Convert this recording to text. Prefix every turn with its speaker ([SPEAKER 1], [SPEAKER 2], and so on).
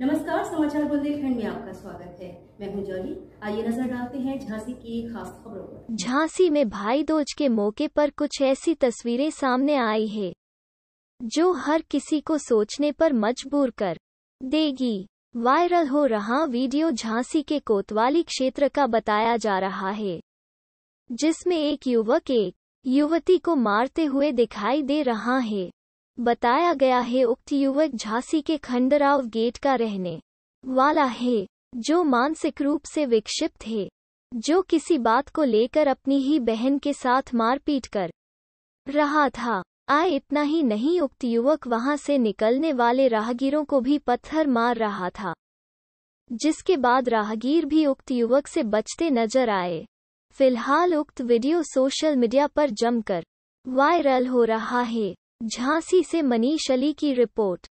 [SPEAKER 1] नमस्कार समाचार बुंदेलखंड में आपका स्वागत है मैं हूं जॉली आइए नजर डालते हैं झांसी की खास खबरों पर
[SPEAKER 2] झांसी में भाई दूज के मौके पर कुछ ऐसी तस्वीरें सामने आई है जो हर किसी को सोचने पर मजबूर कर देगी वायरल हो रहा वीडियो झांसी के कोतवाली क्षेत्र का बताया जा रहा है जिसमें एक युवक एक युवती को मारते हुए दिखाई दे रहा है बताया गया है उक्त युवक झांसी के खंडराव गेट का रहने वाला है जो मानसिक रूप से विक्षिप्त है जो किसी बात को लेकर अपनी ही बहन के साथ मारपीट कर रहा था आए इतना ही नहीं उक्त युवक वहां से निकलने वाले राहगीरों को भी पत्थर मार रहा था जिसके बाद राहगीर भी उक्त युवक से बचते नजर आए फिलहाल उक्त वीडियो सोशल मीडिया पर जमकर वायरल हो रहा है झांसी से मनीष अली की रिपोर्ट